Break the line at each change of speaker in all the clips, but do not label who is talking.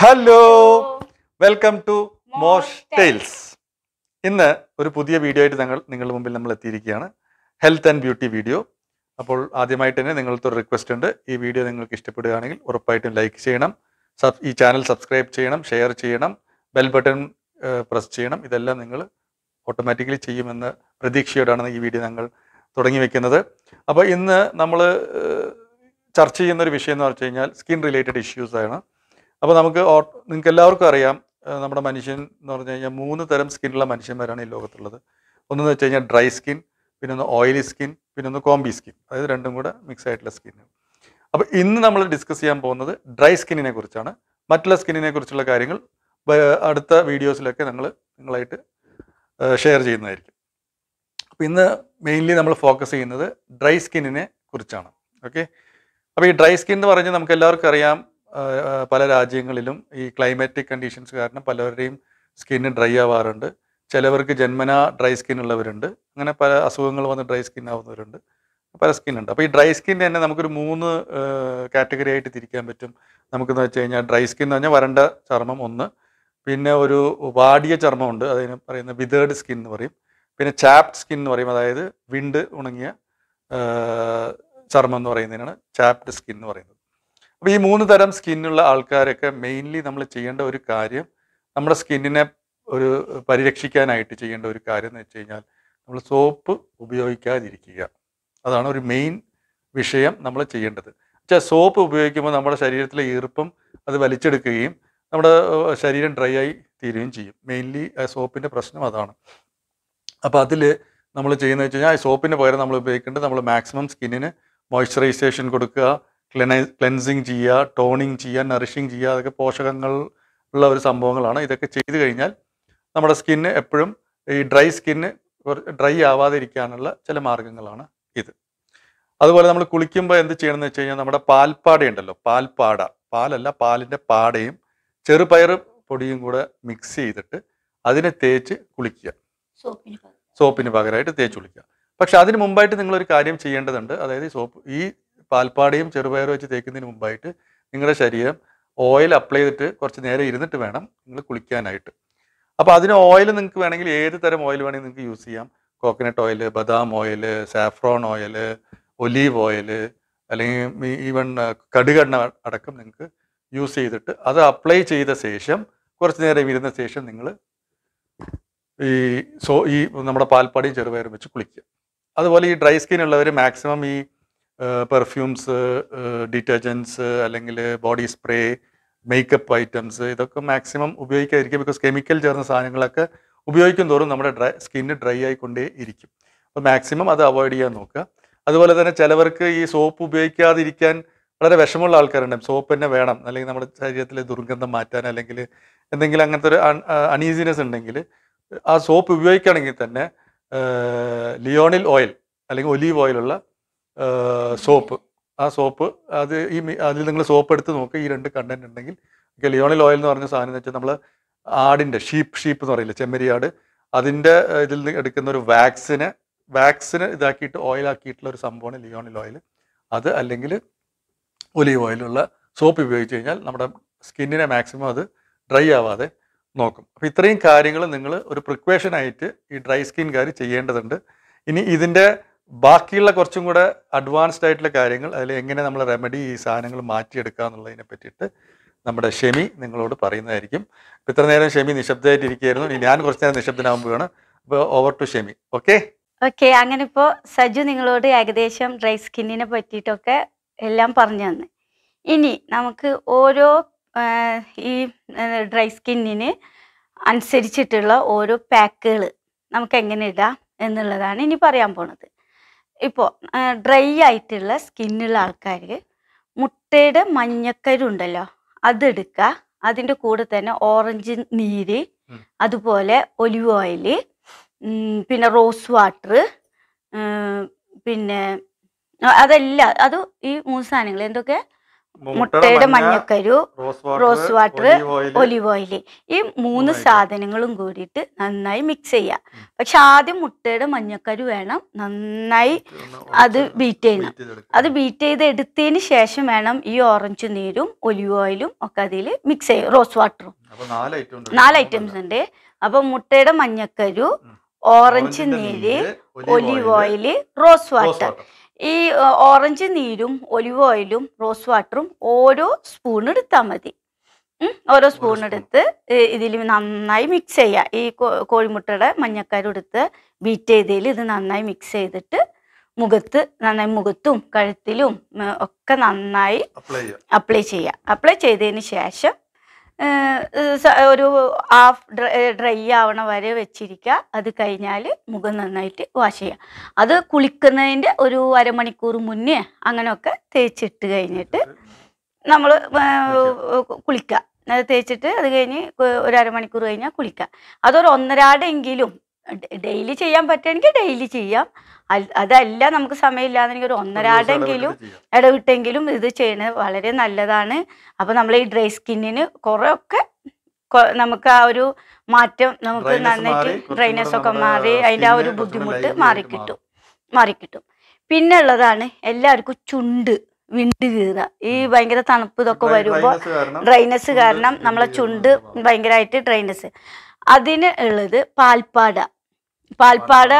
hello welcome to Mosh Tales ഇന്ന് ഒരു പുതിയ വീഡിയോ ആയിട്ട് ഞങ്ങൾ നിങ്ങളുടെ മുമ്പിൽ നമ്മൾ എത്തിയിരിക്കുകയാണ് ഹെൽത്ത് ആൻഡ് ബ്യൂട്ടി വീഡിയോ അപ്പോൾ ആദ്യമായിട്ട് തന്നെ നിങ്ങൾക്ക് ഒരു റിക്വസ്റ്റ് ഉണ്ട് ഈ വീഡിയോ നിങ്ങൾക്ക് ഇഷ്ടപ്പെടുകയാണെങ്കിൽ ഉറപ്പായിട്ടും ലൈക്ക് ചെയ്യണം ഈ ചാനൽ സബ്സ്ക്രൈബ് ചെയ്യണം ഷെയർ ചെയ്യണം ബെൽ ബട്ടൺ പ്രസ് ചെയ്യണം ഇതെല്ലാം നിങ്ങൾ ഓട്ടോമാറ്റിക്കലി ചെയ്യുമെന്ന പ്രതീക്ഷയോടാണ് ഈ വീഡിയോ ഞങ്ങൾ തുടങ്ങി വെക്കുന്നത് അപ്പോൾ ഇന്ന് നമ്മൾ ചർച്ച ചെയ്യുന്ന ഒരു വിഷയം എന്ന് പറഞ്ഞു കഴിഞ്ഞാൽ സ്കിൻ റിലേറ്റഡ് ഇഷ്യൂസാണ് അപ്പോൾ നമുക്ക് നിങ്ങൾക്ക് എല്ലാവർക്കും അറിയാം നമ്മുടെ മനുഷ്യൻ എന്ന് പറഞ്ഞു കഴിഞ്ഞാൽ മൂന്ന് തരം സ്കിന്നുള്ള മനുഷ്യന്മാരാണ് ഈ ലോകത്തുള്ളത് ഒന്നെന്ന് വെച്ച് കഴിഞ്ഞാൽ ഡ്രൈ സ്കിൻ പിന്നെ ഒന്ന് ഓയിലി സ്കിൻ പിന്നെ ഒന്ന് കോംബി സ്കിൻ അതായത് രണ്ടും കൂടെ മിക്സ് ആയിട്ടുള്ള സ്കിൻ അപ്പോൾ ഇന്ന് നമ്മൾ ഡിസ്കസ് ചെയ്യാൻ പോകുന്നത് ഡ്രൈ സ്കിന്നിനെ കുറിച്ചാണ് മറ്റുള്ള സ്കിന്നിനെ കുറിച്ചുള്ള കാര്യങ്ങൾ അടുത്ത വീഡിയോസിലൊക്കെ നമ്മൾ നിങ്ങളായിട്ട് ഷെയർ ചെയ്യുന്നതായിരിക്കും അപ്പോൾ ഇന്ന് മെയിൻലി നമ്മൾ ഫോക്കസ് ചെയ്യുന്നത് ഡ്രൈ സ്കിന്നിനെ കുറിച്ചാണ് ഓക്കെ അപ്പോൾ ഈ ഡ്രൈ സ്കിൻ എന്ന് പറഞ്ഞാൽ നമുക്ക് എല്ലാവർക്കും അറിയാം പല രാജ്യങ്ങളിലും ഈ ക്ലൈമാറ്റിക് കണ്ടീഷൻസ് കാരണം പലവരുടെയും സ്കിന്ന് ഡ്രൈ ആവാറുണ്ട് ചിലവർക്ക് ജന്മനാ ഡ്രൈ സ്കിൻ ഉള്ളവരുണ്ട് അങ്ങനെ പല അസുഖങ്ങൾ വന്ന് ഡ്രൈ സ്കിൻ ആവുന്നവരുണ്ട് പല സ്കിൻ ഉണ്ട് അപ്പോൾ ഈ ഡ്രൈ സ്കിൻ തന്നെ നമുക്കൊരു മൂന്ന് കാറ്റഗറി ആയിട്ട് തിരിക്കാൻ പറ്റും നമുക്കെന്ന് വെച്ച് കഴിഞ്ഞാൽ ഡ്രൈ സ്കിൻ എന്ന് പറഞ്ഞാൽ വരണ്ട ചർമ്മം ഒന്ന് പിന്നെ ഒരു വാടിയ ചർമ്മമുണ്ട് അതിന് പറയുന്ന വിതേർഡ് സ്കിൻ എന്ന് പറയും പിന്നെ ചാപ്ഡ് സ്കിൻ എന്ന് പറയും അതായത് വിണ്ട് ഉണങ്ങിയ ചർമ്മം എന്ന് പറയുന്നതിനാണ് ചാപ്ഡ് സ്കിൻ എന്ന് പറയുന്നത് അപ്പോൾ ഈ മൂന്ന് തരം സ്കിന്നുള്ള ആൾക്കാരൊക്കെ മെയിൻലി നമ്മൾ ചെയ്യേണ്ട ഒരു കാര്യം നമ്മുടെ സ്കിന്നിനെ ഒരു പരിരക്ഷിക്കാനായിട്ട് ചെയ്യേണ്ട ഒരു കാര്യം എന്ന് വെച്ച് കഴിഞ്ഞാൽ നമ്മൾ സോപ്പ് ഉപയോഗിക്കാതിരിക്കുക അതാണ് ഒരു മെയിൻ വിഷയം നമ്മൾ ചെയ്യേണ്ടത് വെച്ചാൽ സോപ്പ് ഉപയോഗിക്കുമ്പോൾ നമ്മുടെ ശരീരത്തിലെ ഈർപ്പം അത് വലിച്ചെടുക്കുകയും നമ്മുടെ ശരീരം ഡ്രൈ ആയി തീരുകയും ചെയ്യും മെയിൻലി സോപ്പിൻ്റെ പ്രശ്നം അതാണ് അപ്പോൾ അതിൽ നമ്മൾ ചെയ്യുന്നത് വെച്ച് കഴിഞ്ഞാൽ സോപ്പിന് പകരം നമ്മൾ ഉപയോഗിക്കേണ്ടത് നമ്മൾ മാക്സിമം സ്കിന്നിന് മോയ്സ്ചറൈസേഷൻ കൊടുക്കുക ക്ലെൻസിങ് ചെയ്യുക ടോണിങ് ചെയ്യുക നറിഷിങ് ചെയ്യുക അതൊക്കെ പോഷകങ്ങൾ ഉള്ള ഒരു സംഭവങ്ങളാണ് ഇതൊക്കെ ചെയ്തു കഴിഞ്ഞാൽ നമ്മുടെ സ്കിന്ന് എപ്പോഴും ഈ ഡ്രൈ സ്കിന്ന് ഡ്രൈ ആവാതെ ഇരിക്കാനുള്ള ചില മാർഗങ്ങളാണ് ഇത് അതുപോലെ നമ്മൾ കുളിക്കുമ്പോൾ എന്ത് ചെയ്യണമെന്ന് വെച്ച് കഴിഞ്ഞാൽ നമ്മുടെ പാൽപ്പാടയുണ്ടല്ലോ പാൽപ്പാട പാലല്ല പാലിൻ്റെ പാടയും ചെറുപയർ പൊടിയും കൂടെ മിക്സ് ചെയ്തിട്ട് അതിനെ തേച്ച് കുളിക്കുക സോപ്പിന് പകരമായിട്ട് തേച്ച് കുളിക്കുക പക്ഷെ അതിന് മുമ്പായിട്ട് നിങ്ങളൊരു കാര്യം ചെയ്യേണ്ടതുണ്ട് അതായത് സോപ്പ് ഈ പാൽപ്പാടിയും ചെറുപയറും വെച്ച് തേക്കുന്നതിന് മുമ്പായിട്ട് നിങ്ങളുടെ ശരീരം ഓയിൽ അപ്ലൈ ചെയ്തിട്ട് കുറച്ച് നേരം ഇരുന്നിട്ട് വേണം നിങ്ങൾ കുളിക്കാനായിട്ട് അപ്പോൾ അതിന് ഓയിൽ നിങ്ങൾക്ക് വേണമെങ്കിൽ ഏത് തരം ഓയിൽ വേണമെങ്കിൽ നിങ്ങൾക്ക് യൂസ് ചെയ്യാം കോക്കനട്ട് ഓയിൽ ബദാം oil saffron oil olive oil അല്ലെങ്കിൽ ഈവൻ കടുകെണ്ണ അടക്കം നിങ്ങൾക്ക് യൂസ് ചെയ്തിട്ട് അത് അപ്ലൈ ചെയ്ത ശേഷം കുറച്ച് നേരം ഇരുന്ന ശേഷം നിങ്ങൾ ഈ സോ ഈ നമ്മുടെ പാൽപ്പാടിയും ചെറുപയറും വെച്ച് കുളിക്കുക അതുപോലെ ഈ ഡ്രൈ സ്കിൻ ഉള്ളവർ മാക്സിമം ഈ പെർഫ്യൂംസ് ഡിറ്റർജൻസ് അല്ലെങ്കിൽ ബോഡി സ്പ്രേ മേക്കപ്പ് ഐറ്റംസ് ഇതൊക്കെ മാക്സിമം ഉപയോഗിക്കാതിരിക്കുക ബിക്കോസ് കെമിക്കൽ ചേർന്ന സാധനങ്ങളൊക്കെ ഉപയോഗിക്കും തോറും നമ്മുടെ ഡ്രൈ സ്കിന്ന് ഡ്രൈ ആയിക്കൊണ്ടേ ഇരിക്കും അപ്പോൾ മാക്സിമം അത് അവോയ്ഡ് ചെയ്യാൻ നോക്കുക അതുപോലെ തന്നെ ചിലവർക്ക് ഈ സോപ്പ് ഉപയോഗിക്കാതിരിക്കാൻ വളരെ വിഷമമുള്ള ആൾക്കാരുണ്ട് സോപ്പ് തന്നെ വേണം അല്ലെങ്കിൽ നമ്മുടെ ശരീരത്തിൽ ദുർഗന്ധം മാറ്റാൻ അല്ലെങ്കിൽ എന്തെങ്കിലും അങ്ങനത്തെ ഒരു അൺഈസിനെസ് ഉണ്ടെങ്കിൽ ആ സോപ്പ് ഉപയോഗിക്കുകയാണെങ്കിൽ തന്നെ ലിയോണിൽ ഓയിൽ അല്ലെങ്കിൽ ഒലീവ് ഓയിലുള്ള സോപ്പ് ആ സോപ്പ് അത് ഈ അതിൽ നിങ്ങൾ സോപ്പ് എടുത്ത് നോക്കുക ഈ രണ്ട് കണ്ടന്റ് ഉണ്ടെങ്കിൽ ലിയോണിൽ ഓയിൽ എന്ന് പറഞ്ഞ സാധനം എന്ന് വെച്ചാൽ നമ്മൾ ആടിൻ്റെ ഷീപ്പ് ഷീപ്പ് എന്ന് പറയില്ല ചെമ്മരിയാട് അതിൻ്റെ ഇതിൽ നിന്ന് എടുക്കുന്ന ഒരു വാക്സിനെ വാക്സിന് ഇതാക്കിയിട്ട് ഓയിലാക്കിയിട്ടുള്ള ഒരു സംഭവമാണ് ലിയോണിൽ ഓയിൽ അത് അല്ലെങ്കിൽ ഒലിവ് ഓയിലുള്ള സോപ്പ് ഉപയോഗിച്ച് കഴിഞ്ഞാൽ നമ്മുടെ സ്കിന്നിനെ മാക്സിമം അത് ഡ്രൈ ആവാതെ നോക്കും അപ്പോൾ ഇത്രയും കാര്യങ്ങൾ നിങ്ങൾ ഒരു പ്രിക്വേഷനായിട്ട് ഈ ഡ്രൈ സ്കിൻകാർ ചെയ്യേണ്ടതുണ്ട് ഇനി ഇതിൻ്റെ ബാക്കിയുള്ള കുറച്ചും കൂടെ അഡ്വാൻസ്ഡ് ആയിട്ടുള്ള കാര്യങ്ങൾ അതിൽ എങ്ങനെ നമ്മൾ റെമഡി ഈ സാധനങ്ങൾ മാറ്റിയെടുക്കുക എന്നുള്ളതിനെ പറ്റിയിട്ട് നമ്മുടെ ഷെമി നിങ്ങളോട് പറയുന്നതായിരിക്കും ഇപ്പം ഇത്ര നേരം ഷെമി നിശബ്ദമായിട്ടിരിക്കുകയായിരുന്നു ഇനി ഞാൻ കുറച്ച് നേരം നിശബ്ദനാകുമ്പോഴാണ് അപ്പോൾ over to Shemi okay
okay അങ്ങനെ ഇപ്പോൾ സജു നിങ്ങളോട് ഏകദേശം ഡ്രൈ സ്കിന്നിനെ പറ്റിയിട്ടൊക്കെ എല്ലാം പറഞ്ഞു തന്നെ ഇനി നമുക്ക് ഓരോ ഈ ഡ്രൈ സ്കിന്നിന് അനുസരിച്ചിട്ടുള്ള ഓരോ പാക്കുകൾ നമുക്ക് എങ്ങനെ ഇടാം എന്നുള്ളതാണ് ഇനി പറയാൻ പോണത് ഇപ്പോൾ ഡ്രൈ ആയിട്ടുള്ള സ്കിന്നുള്ള ആൾക്കാർക്ക് മുട്ടയുടെ മഞ്ഞക്കരുണ്ടല്ലോ അതെടുക്കുക അതിൻ്റെ കൂടെ തന്നെ ഓറഞ്ച് നീര് അതുപോലെ ഒലിവ് ഓയിൽ പിന്നെ റോസ് വാട്ടർ പിന്നെ അതല്ല അത് ഈ മൂന്ന് സാധനങ്ങൾ എന്തൊക്കെ മുട്ടയുടെ മഞ്ഞക്കരു റോസ് വാട്ടർ ഒലിവ് ഓയിൽ ഈ മൂന്ന് സാധനങ്ങളും കൂടിയിട്ട് നന്നായി മിക്സ് ചെയ്യാം പക്ഷെ ആദ്യം മുട്ടയുടെ മഞ്ഞക്കരു വേണം നന്നായി അത് ബീറ്റ് ചെയ്യണം അത് ബീറ്റ് ചെയ്ത് എടുത്തതിന് ശേഷം വേണം ഈ ഓറഞ്ച് നീരും ഒലിവ് ഓയിലും ഒക്കെ അതിൽ മിക്സ് ചെയ്യും റോസ് വാട്ടറും നാല് ഐറ്റംസ് ഉണ്ട് അപ്പൊ മുട്ടയുടെ മഞ്ഞക്കരു ഓറഞ്ച് നീര് ഒലിവ് ഓയില് റോസ് വാട്ടർ ഈ ഓറഞ്ച് നീരും ഒലിവ് ഓയിലും റോസ് വാട്ടറും ഓരോ സ്പൂൺ എടുത്താൽ മതി ഓരോ സ്പൂൺ എടുത്ത് ഇതിൽ നന്നായി മിക്സ് ചെയ്യുക ഈ കോഴിമുട്ടയുടെ മഞ്ഞക്കാരും എടുത്ത് ബീറ്റ് ചെയ്തതിൽ ഇത് നന്നായി മിക്സ് ചെയ്തിട്ട് മുഖത്ത് നന്നായി മുഖത്തും കഴുത്തിലും ഒക്കെ നന്നായി അപ്ലൈ ചെയ്യുക അപ്ലൈ ചെയ്തതിന് ശേഷം ഒരു ഹാഫ് ഡ്രൈ ആവണ വരെ വെച്ചിരിക്കുക അത് കഴിഞ്ഞാൽ മുഖം നന്നായിട്ട് വാഷ് ചെയ്യുക അത് കുളിക്കുന്നതിൻ്റെ ഒരു അരമണിക്കൂർ മുന്നേ അങ്ങനെയൊക്കെ തേച്ചിട്ട് കഴിഞ്ഞിട്ട് നമ്മൾ കുളിക്കുക തേച്ചിട്ട് അത് കഴിഞ്ഞ് ഒരു അരമണിക്കൂർ കഴിഞ്ഞാൽ കുളിക്കുക അതൊരു ഒന്നരാടെങ്കിലും ഡെയിലി ചെയ്യാൻ പറ്റുകയാണെങ്കിൽ ഡെയിലി ചെയ്യാം അതല്ല നമുക്ക് സമയമില്ലാന്നെങ്കിൽ ഒരു ഒന്നരാടെങ്കിലും ഇടവിട്ടെങ്കിലും ഇത് ചെയ്യണത് വളരെ നല്ലതാണ് അപ്പം നമ്മൾ ഈ ഡ്രൈ സ്കിന്നിന് കുറെയൊക്കെ നമുക്ക് ആ ഒരു മാറ്റം നമുക്ക് നന്നായിട്ട് ഡ്രൈനസ് ഒക്കെ മാറി അതിൻ്റെ ആ ഒരു ബുദ്ധിമുട്ട് മാറിക്കിട്ടും മാറിക്കിട്ടും പിന്നെ ഉള്ളതാണ് എല്ലാവർക്കും ചുണ്ട് വിണ്ട് കീറുക ഈ ഭയങ്കര തണുപ്പ് ഇതൊക്കെ വരുമ്പോൾ ഡ്രൈനസ് കാരണം നമ്മളെ ചുണ്ട് ഭയങ്കരമായിട്ട് ഡ്രൈനസ് അതിന് ഉള്ളത് പാൽപ്പാട പാൽപ്പാട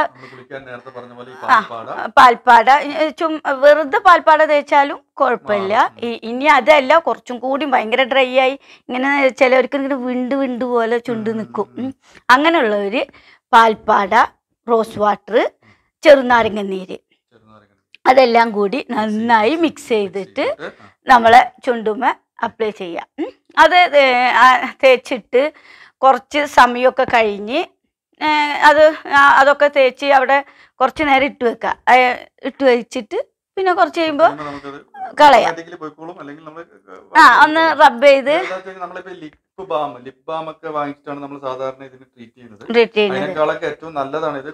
പാൽപ്പാട ചും വെറുതെ പാൽപ്പാട തേച്ചാലും കുഴപ്പമില്ല ഇനി അതല്ല കുറച്ചും കൂടി ഭയങ്കര ഡ്രൈ ആയി ഇങ്ങനെ ചിലവർക്ക് ഇങ്ങനെ വിണ്ട് വിണ്ട് പോലെ ചുണ്ട് നിൽക്കും അങ്ങനെയുള്ളവർ പാൽപ്പാട റോസ് വാട്ടർ ചെറുനാരങ്ങ നീര് അതെല്ലാം കൂടി നന്നായി മിക്സ് ചെയ്തിട്ട് നമ്മളെ ചുണ്ടുമ അപ്ലൈ ചെയ്യാം അത് തേച്ചിട്ട് കുറച്ച് സമയമൊക്കെ കഴിഞ്ഞ് അത് അതൊക്കെ തേച്ച് അവിടെ കുറച്ച് നേരം ഇട്ട് വെക്കുക ഇട്ട് വെച്ചിട്ട് പിന്നെ കുറച്ച്
കഴിയുമ്പോൾ കളയാം ആ
ഒന്ന് റബ്ബ് ചെയ്ത്
ലിപ് ബാം ലിപ് ബാം ഒക്കെ നമ്മൾ സാധാരണ ട്രീറ്റ് ചെയ്യുന്നത് ഏറ്റവും നല്ലതാണ് ഇത്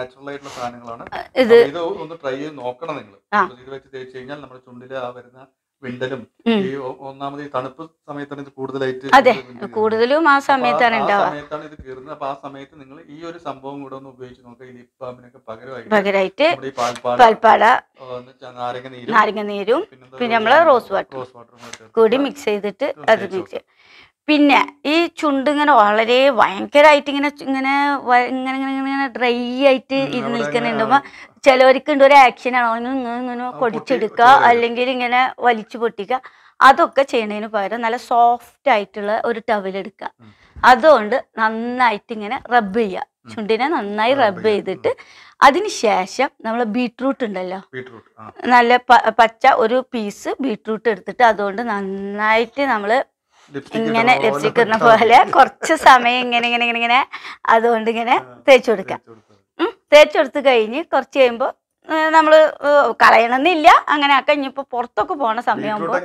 ആയിട്ടുള്ള സാധനങ്ങളാണ് ഇത് ഒന്ന് ട്രൈ ചെയ്ത് നോക്കണം നിങ്ങൾ ഇത് വെച്ച് തേച്ച് കഴിഞ്ഞാൽ നമ്മുടെ ചുണ്ടിൽ ആ വരുന്ന വിണ്ടലും ഈ ഒന്നാമത് ഈ തണുപ്പ് സമയത്താണ് ഇത് കൂടുതലായിട്ട് അതെ കൂടുതലും ആ സമയത്താണ് ഉണ്ടാവുക സമയത്താണ് ഇത് കീറുന്നത് അപ്പൊ ആ സമയത്ത് നിങ്ങൾ ഈ ഒരു സംഭവം കൂടെ ഒന്ന് ഉപയോഗിച്ച് നോക്കുക ഈ ലിപ്പാമിനൊക്കെ പകരമായിട്ട് പകരമായിട്ട് പാൽപ്പാട നാരങ്ങ നീരും നാരങ്ങ നീരും പിന്നെ നമ്മള് റോസ് വാട്ടർ റോസ് വാട്ടറും
കൂടി മിക്സ് ചെയ്തിട്ട് അത് മിക്സ് പിന്നെ ഈ ചുണ്ട് ഇങ്ങനെ വളരെ ഭയങ്കരമായിട്ട് ഇങ്ങനെ ഇങ്ങനെ ഇങ്ങനെ ഇങ്ങനെ ഇങ്ങനെ ഡ്രൈ ആയിട്ട് ഇരുന്ന് നിൽക്കുന്നുണ്ടാകുമ്പോ ചിലവർക്ക് ഉണ്ട് ഒരു ആക്ഷൻ ആണോ ഇങ്ങനെ ഇങ്ങനെ കൊടിച്ചെടുക്കുക അല്ലെങ്കിൽ ഇങ്ങനെ വലിച്ചു പൊട്ടിക്കുക അതൊക്കെ ചെയ്യുന്നതിന് പകരം നല്ല സോഫ്റ്റ് ആയിട്ടുള്ള ഒരു ടവലെടുക്കുക അതുകൊണ്ട് നന്നായിട്ട് ഇങ്ങനെ റബ്ബ് ചെയ്യുക ചുണ്ടിനെ നന്നായി റബ്ബ് ചെയ്തിട്ട് അതിനുശേഷം നമ്മൾ ബീട്രൂട്ട് ഉണ്ടല്ലോ നല്ല പച്ച ഒരു പീസ് ബീട്രൂട്ട് എടുത്തിട്ട് അതുകൊണ്ട് നന്നായിട്ട് നമ്മൾ
ഇങ്ങനെ ലിപ്സ്റ്റിക് ഇടുന്ന പോലെ കുറച്ച്
സമയം ഇങ്ങനെ ഇങ്ങനെ ഇങ്ങനെ ഇങ്ങനെ അതുകൊണ്ട് ഇങ്ങനെ തേച്ചു കൊടുക്കാം തേച്ചു കൊടുത്ത് കഴിഞ്ഞ് കുറച്ച് കഴിയുമ്പോൾ നമ്മൾ കളയണമെന്നില്ല അങ്ങനെ ആക്കാം ഇനിയിപ്പോ പുറത്തൊക്കെ പോണ സമയമാകുമ്പോൾ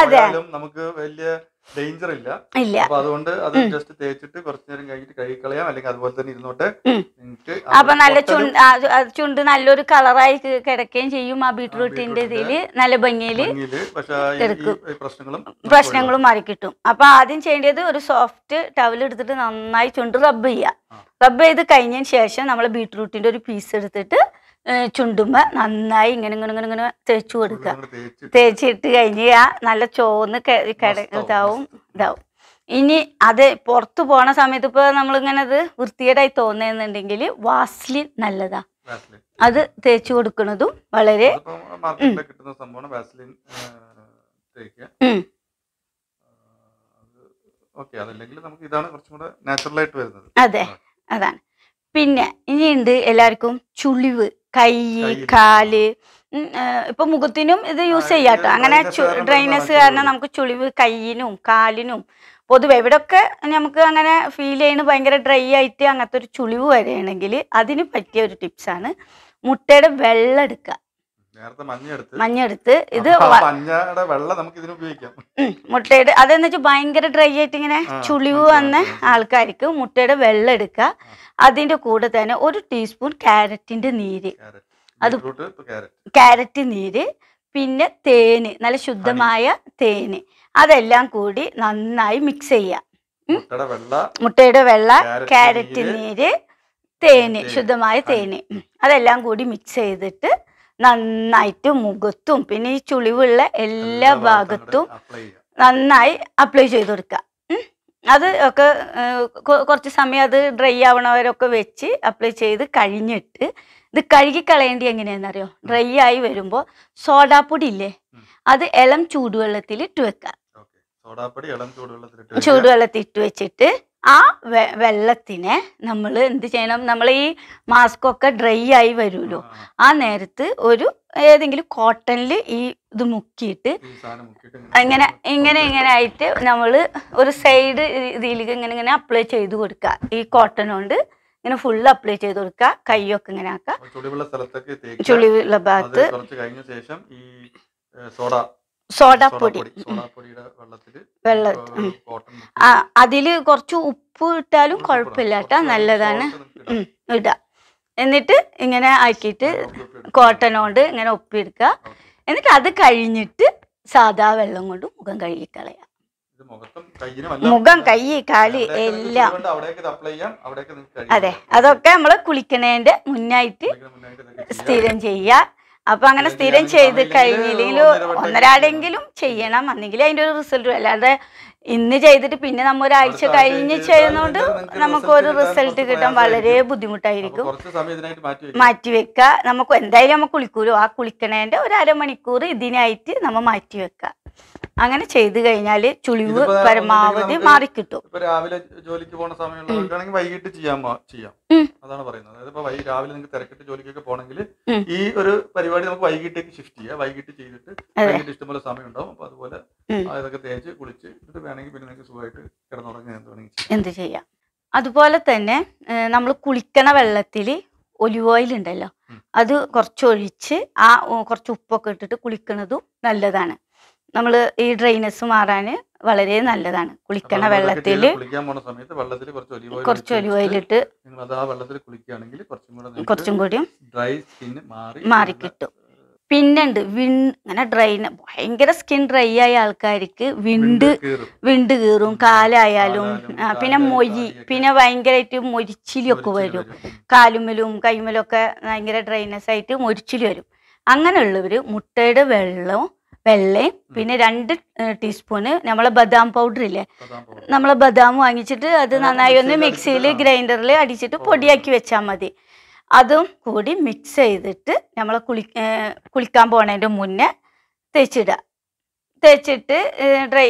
അതെ നമുക്ക് വലിയ ഡേഞ്ചർ ഇല്ല ഇല്ല അപ്പൊ അതുകൊണ്ട് അത് ജസ്റ്റ് തേച്ചിട്ട് കുറച്ചു നേരം കഴിഞ്ഞിട്ട് കളയാം അല്ലെങ്കിൽ അതുപോലെ തന്നെ ഇരുന്നോട്ടെ അപ്പൊ നല്ല ചുണ്ട്
ചുണ്ട് നല്ലൊരു കളറായി കിടക്കുകയും ചെയ്യും ആ ബീട്രൂട്ടിന്റെ ഇതില് നല്ല ഭംഗിയില് പ്രശ്നങ്ങളും പ്രശ്നങ്ങളും മാറി കിട്ടും അപ്പൊ ആദ്യം ചെയ്യേണ്ടത് ഒരു സോഫ്റ്റ് ടവൽ എടുത്തിട്ട് നന്നായി ചുണ്ട് റബ്ബ് ചെയ്യാം റബ്ബ് ചെയ്ത് കഴിഞ്ഞതിന് ശേഷം നമ്മൾ ബീട്രൂട്ടിന്റെ ഒരു പീസ് എടുത്തിട്ട് ചുണ്ടുമ്പ നന്നായി ഇങ്ങനെ ഇങ്ങനെ ഇങ്ങനെ ഇങ്ങനെ തേച്ചു കൊടുക്കുക തേച്ചിട്ട് കഴിഞ്ഞ് ആ നല്ല ചോന്ന് ഇതാവും ഇതാവും ഇനി അത് പുറത്തു പോണ സമയത്ത് ഇപ്പൊ നമ്മളിങ്ങനെ അത് വൃത്തിയേടായി തോന്നുന്നുണ്ടെങ്കിൽ വാസ്ലിൻ നല്ലതാ അത് തേച്ചു കൊടുക്കുന്നതും വളരെ അതെ അതാണ് പിന്നെ ഇനിയുണ്ട് എല്ലാവർക്കും ചുളിവ് കൈ കാല് ഇപ്പൊ മുഖത്തിനും ഇത് യൂസ് ചെയ്യാട്ടോ അങ്ങനെ ഡ്രൈനസ് കാരണം നമുക്ക് ചുളിവ് കൈയിനും കാലിനും പൊതുവെ ഇവിടെയൊക്കെ നമുക്ക് അങ്ങനെ ഫീൽ ചെയ്യുന്ന ഭയങ്കര ഡ്രൈ ആയിട്ട് അങ്ങനത്തെ ഒരു ചുളിവ് വരികയാണെങ്കിൽ അതിന് പറ്റിയ ഒരു ടിപ്സാണ് മുട്ടയുടെ വെള്ളം എടുക്കുക മഞ്ഞെടുത്ത് ഇത് മുട്ടയുടെ അതെന്ന് വെച്ചാൽ ഭയങ്കര ഡ്രൈ ആയിട്ട് ഇങ്ങനെ ചുളിവ് വന്ന ആൾക്കാർക്ക് മുട്ടയുടെ വെള്ളം എടുക്കുക അതിന്റെ കൂടെ തന്നെ ഒരു ടീസ്പൂൺ ക്യാരറ്റിന്റെ നീര് അത് ക്യാരറ്റ് നീര് പിന്നെ തേന് നല്ല ശുദ്ധമായ തേന് അതെല്ലാം കൂടി നന്നായി മിക്സ് ചെയ്യാം മുട്ടയുടെ വെള്ള ക്യാരറ്റ് നീര് തേന് ശുദ്ധമായ തേന് അതെല്ലാം കൂടി മിക്സ് ചെയ്തിട്ട് നന്നായിട്ട് മുഖത്തും പിന്നെ ഈ ചുളിവുള്ള എല്ലാ ഭാഗത്തും നന്നായി അപ്ലൈ ചെയ്ത് കൊടുക്കുക അത് ഒക്കെ കുറച്ച് സമയം അത് ഡ്രൈ ആവണവരൊക്കെ വെച്ച് അപ്ലൈ ചെയ്ത് കഴിഞ്ഞിട്ട് ഇത് കഴുകി കളയേണ്ടി എങ്ങനെയാണെന്നറിയോ ഡ്രൈ ആയി വരുമ്പോൾ സോഡാപ്പൊടി ഇല്ലേ അത് ഇളം ചൂടുവെള്ളത്തിൽ ഇട്ട് വെക്കുക ചൂടുവെള്ളത്തിൽ ഇട്ട് വെച്ചിട്ട് ആ വെള്ളത്തിനെ നമ്മൾ എന്ത് ചെയ്യണം നമ്മൾ ഈ മാസ്കൊക്കെ ഡ്രൈ ആയി വരുമല്ലോ ആ നേരത്ത് ഒരു ഏതെങ്കിലും കോട്ടണിൽ ഈ ഇത് മുക്കിയിട്ട് ഇങ്ങനെ ഇങ്ങനെ ഇങ്ങനെ ആയിട്ട് നമ്മൾ ഒരു സൈഡ് ഇതിലേക്ക് ഇങ്ങനെ ഇങ്ങനെ അപ്ലൈ ചെയ്ത് കൊടുക്കുക ഈ കോട്ടൺ കൊണ്ട് ഇങ്ങനെ ഫുൾ അപ്ലൈ ചെയ്ത് കൊടുക്കുക കൈയൊക്കെ ഇങ്ങനെ
ആക്കുക ചുളിവുള്ള ഭാഗത്ത് സോഡ
സോഡാപ്പൊടി വെള്ളം അതില് കുറച്ച് ഉപ്പ് ഇട്ടാലും കുഴപ്പമില്ല കേട്ടോ നല്ലതാണ് ഇടുക എന്നിട്ട് ഇങ്ങനെ ആക്കിയിട്ട് കോട്ടൺ കൊണ്ട് ഇങ്ങനെ ഒപ്പിയെടുക്കുക എന്നിട്ട് അത് കഴിഞ്ഞിട്ട് സാധാ വെള്ളം കൊണ്ട് മുഖം കഴുകിക്കളയാം
മുഖം കൈ കാല് എല്ലാം അതെ
അതൊക്കെ നമ്മൾ കുളിക്കണേന്റെ മുന്നായിട്ട് സ്ഥിരം ചെയ്യാ അപ്പൊ അങ്ങനെ സ്ഥിരം ചെയ്ത് കഴിഞ്ഞില്ലെങ്കിൽ ഒന്നരാടെങ്കിലും ചെയ്യണം അല്ലെങ്കിൽ അതിന്റെ ഒരു റിസൾട്ട് അല്ലാതെ ഇന്ന് ചെയ്തിട്ട് പിന്നെ നമ്മൾ ഒരാഴ്ച കഴിഞ്ഞ് ചെയ്യുന്നോണ്ട് നമുക്ക് ഒരു റിസൾട്ട് കിട്ടാൻ വളരെ ബുദ്ധിമുട്ടായിരിക്കും മാറ്റിവെക്കുക നമുക്ക് എന്തായാലും നമ്മൾ കുളിക്കൂലോ ആ കുളിക്കണേന്റെ ഒരു അരമണിക്കൂർ ഇതിനായിട്ട് നമ്മൾ മാറ്റിവെക്കുക അങ്ങനെ ചെയ്തു കഴിഞ്ഞാൽ ചുളിവ് പരമാവധി മാറിക്കിട്ടും
രാവിലെ ജോലിക്ക് പോണ സമയമുള്ളവർക്കാണെങ്കിൽ വൈകിട്ട് ചെയ്യാൻ ചെയ്യാം അതാണ് പറയുന്നത് ഇപ്പൊ രാവിലെ നിങ്ങൾക്ക് തിരക്കിട്ട് ജോലിക്കൊക്കെ പോകണമെങ്കിൽ ഈ ഒരു പരിപാടി നമുക്ക് വൈകിട്ടേക്ക് ഷിഫ്റ്റ് ചെയ്യാം വൈകിട്ട് ചെയ്തിട്ട് വൈകിട്ട് ഇഷ്ടംപോലെ സമയം ഉണ്ടാവും അപ്പൊ അതുപോലെ അതൊക്കെ തേച്ച് കുളിച്ച് എന്നിട്ട് വേണമെങ്കിൽ പിന്നെ നിങ്ങൾക്ക് സുഖമായിട്ട് കിടന്നുറങ്ങി എന്ത്
എന്ത് ചെയ്യാം അതുപോലെ തന്നെ നമ്മൾ കുളിക്കണ വെള്ളത്തിൽ ഒലിവ് ഓയിൽ ഉണ്ടല്ലോ അത് കുറച്ച് ഒഴിച്ച് ആ കുറച്ച് ഉപ്പൊക്കെ ഇട്ടിട്ട് കുളിക്കുന്നതും നല്ലതാണ് നമ്മൾ ഈ ഡ്രൈനസ് മാറാൻ വളരെ നല്ലതാണ് കുളിക്കണ വെള്ളത്തിൽ
കുറച്ച് ഒലിവ് ഓയിലിട്ട് കുറച്ചും കൂടി മാറി
കിട്ടും പിന്നുണ്ട് അങ്ങനെ ഡ്രൈ ഭയങ്കര സ്കിൻ ഡ്രൈ ആയ ആൾക്കാർക്ക് വിണ്ട് വിണ്ട് കീറും കാലായാലും പിന്നെ മൊഴി പിന്നെ ഭയങ്കരമായിട്ട് മൊരിച്ചിലിയൊക്കെ വരും കാലുമലും കൈമലും ഒക്കെ ഭയങ്കര ഡ്രൈനസ് ആയിട്ട് മൊരിച്ചിലി വരും അങ്ങനെയുള്ളവർ മുട്ടയുടെ വെള്ളവും വെള്ളയും പിന്നെ രണ്ട് ടീസ്പൂണ് നമ്മളെ ബദാം പൗഡർ ഇല്ലേ നമ്മളെ ബദാം വാങ്ങിച്ചിട്ട് അത് നന്നായി ഒന്ന് മിക്സിയിൽ ഗ്രൈൻഡറിൽ അടിച്ചിട്ട് പൊടിയാക്കി വെച്ചാൽ മതി അതും കൂടി മിക്സ് ചെയ്തിട്ട് നമ്മൾ കുളി കുളിക്കാൻ പോണതിൻ്റെ മുന്നേ തേച്ചിടുക തേച്ചിട്ട് ഡ്രൈ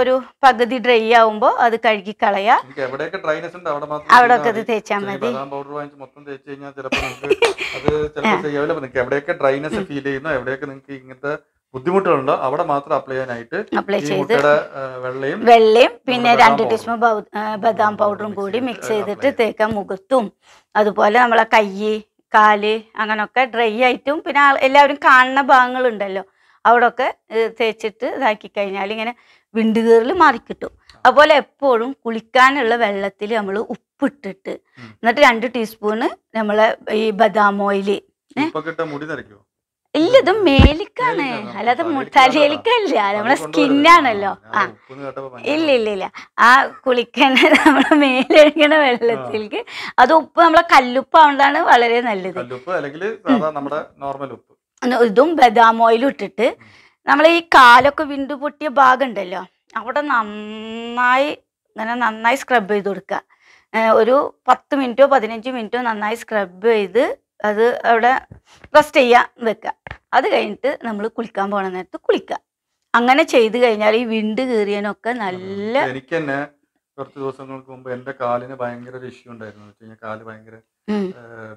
ഒരു പകുതി ഡ്രൈ ആവുമ്പോൾ അത് കഴുകി കളയാ
അവിടെ ഒക്കെ അത് തേച്ചാൽ മതി ഫീൽ ചെയ്യുന്നു എവിടെയൊക്കെ നിങ്ങൾക്ക് ഇങ്ങനത്തെ ബുദ്ധിമുട്ടുകളുണ്ട് അവിടെ മാത്രം അപ്ലൈ ചെയ്യാനായിട്ട് അപ്ലൈ ചെയ്ത് വെള്ളയും വെള്ളയും പിന്നെ രണ്ട് ടീസ്പൂൺ
ബദാം പൗഡറും കൂടി മിക്സ് ചെയ്തിട്ട് തേക്കാൻ മുഖത്തും അതുപോലെ നമ്മളെ കൈ കാല് അങ്ങനൊക്കെ ഡ്രൈ ആയിട്ടും പിന്നെ എല്ലാവരും കാണുന്ന ഭാഗങ്ങളുണ്ടല്ലോ ഒക്കെ തേച്ചിട്ട് ഇതാക്കി കഴിഞ്ഞാൽ ഇങ്ങനെ വിണ്ടുകീറിൽ മാറിക്കിട്ടും അതുപോലെ എപ്പോഴും കുളിക്കാനുള്ള വെള്ളത്തിൽ നമ്മൾ ഉപ്പിട്ടിട്ട് എന്നിട്ട് രണ്ട് ടീസ്പൂണ് നമ്മളെ ഈ ബദാം ഓയില് മുടി ഇല്ല മേലിക്കാണ് അല്ലാതെ തലയിലേക്കല്ല നമ്മളെ സ്കിന്നാണല്ലോ ആ ഇല്ല ഇല്ല ഇല്ല ആ കുളിക്കാൻ നമ്മളെ മേലൊഴുകണ വെള്ളത്തിലേക്ക് അത് ഉപ്പ് നമ്മളെ കല്ലുപ്പാവുന്നതാണ് വളരെ നല്ലത് ഇതും ബദാം ഓയിലും ഇട്ടിട്ട് നമ്മൾ ഈ കാലൊക്കെ വിണ്ടു പൊട്ടിയ ഭാഗം ഉണ്ടല്ലോ അവിടെ നന്നായി ഇങ്ങനെ നന്നായി സ്ക്രബ് ചെയ്ത് കൊടുക്കുക ഒരു പത്ത് മിനിറ്റോ പതിനഞ്ച് മിനിറ്റോ നന്നായി സ്ക്രബ് ചെയ്ത് അത് അവിടെ റെസ്റ്റ് ചെയ്യാൻ വെക്കുക അത് കഴിഞ്ഞിട്ട് നമ്മൾ കുളിക്കാൻ പോണ നേരത്ത് കുളിക്കുക അങ്ങനെ ചെയ്തു കഴിഞ്ഞാൽ ഈ വിണ്ട് കീറിയനൊക്കെ നല്ല എനിക്ക്
തന്നെ കുറച്ച് ദിവസങ്ങൾക്ക് മുമ്പ് എന്റെ കാലിന് ഭയങ്കര ഒരു ഇഷ്യൂ ഉണ്ടായിരുന്നു വെച്ച് കഴിഞ്ഞാൽ കാല് ഭയങ്കര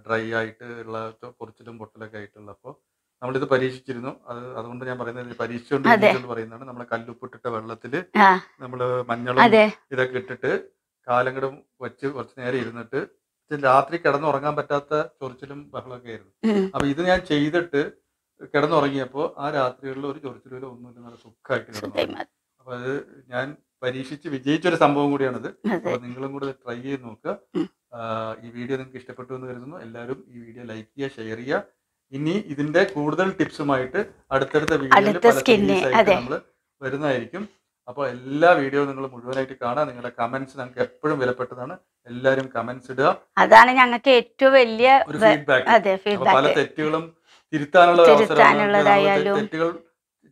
ഡ്രൈ ആയിട്ട് ഉള്ള പൊറിച്ചിലും പൊട്ടലൊക്കെ ആയിട്ടുള്ള അപ്പോൾ നമ്മളിത് പരീക്ഷിച്ചിരുന്നു അത് അതുകൊണ്ട് ഞാൻ പറയുന്നത് പരീക്ഷിച്ചുകൊണ്ട് പറയുന്നതാണ് നമ്മൾ കല്ലുപ്പിട്ടിട്ട വെള്ളത്തിൽ നമ്മൾ മഞ്ഞളും ഇതൊക്കെ ഇട്ടിട്ട് കാലം വെച്ച് കുറച്ച് നേരം ഇരുന്നിട്ട് രാത്രി കിടന്നുറങ്ങാൻ പറ്റാത്ത ചൊറിച്ചിലും ബഹളമൊക്കെ ആയിരുന്നു അപ്പൊ ഇത് ഞാൻ ചെയ്തിട്ട് കിടന്നുറങ്ങിയപ്പോ ആ രാത്രികളിൽ ഒരു ചൊറിച്ചിലും ഒന്നുമില്ല നല്ല സുഖമായിട്ട് കിടന്നു അപ്പൊ അത് ഞാൻ പരീക്ഷിച്ച് വിജയിച്ചൊരു സംഭവം കൂടിയാണിത് അപ്പൊ നിങ്ങളും കൂടെ ട്രൈ ചെയ്ത് നോക്കുക ഈ വീഡിയോ നിങ്ങൾക്ക് ഇഷ്ടപ്പെട്ടു എന്ന് കരുതുന്നു എല്ലാവരും ഈ വീഡിയോ ലൈക്ക് ചെയ്യുക ഷെയർ ചെയ്യുക ഇനി ഇതിന്റെ കൂടുതൽ ടിപ്സുമായിട്ട് അടുത്തടുത്ത വീഡിയോയിൽ നമ്മൾ വരുന്നതായിരിക്കും അപ്പോൾ എല്ലാ വീഡിയോയും നിങ്ങൾ മുഴുവനായിട്ട് കാണാം നിങ്ങളുടെ കമന്റ്സ് ഞങ്ങൾക്ക് എപ്പോഴും വിലപ്പെട്ടതാണ് എല്ലാവരും കമന്റ്സ് ഇടുക
അതാണ് ഞങ്ങൾക്ക് ഏറ്റവും വലിയ ഫീഡ്ബാക്ക് പല
തെറ്റുകളും തിരുത്താനുള്ള തെറ്റുകൾ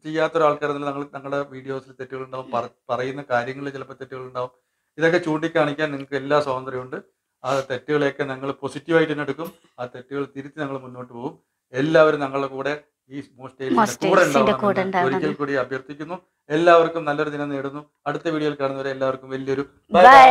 ചെയ്യാത്ത ഒരാൾക്കാരെന്നില്ല ഞങ്ങൾ ഞങ്ങളുടെ വീഡിയോസിൽ തെറ്റുകൾ ഉണ്ടാവും പറയുന്ന കാര്യങ്ങളിൽ ചിലപ്പോൾ തെറ്റുകൾ ഉണ്ടാവും ഇതൊക്കെ ചൂണ്ടിക്കാണിക്കാൻ നിങ്ങൾക്ക് എല്ലാ സ്വാതന്ത്ര്യമുണ്ട് ആ തെറ്റുകളെയൊക്കെ ഞങ്ങൾ പോസിറ്റീവായിട്ട് തന്നെ എടുക്കും ആ തെറ്റുകൾ തിരുത്തി ഞങ്ങൾ മുന്നോട്ട് പോകും എല്ലാവരും ഞങ്ങളുടെ കൂടെ ഈ മോസ്റ്റേലിന്റെ ഒരിക്കൽ കൂടി അഭ്യർത്ഥിക്കുന്നു എല്ലാവർക്കും നല്ലൊരു ദിനം നേടുന്നു അടുത്ത വീഡിയോയിൽ കാണുന്നവരെ എല്ലാവർക്കും വലിയൊരു ബൈ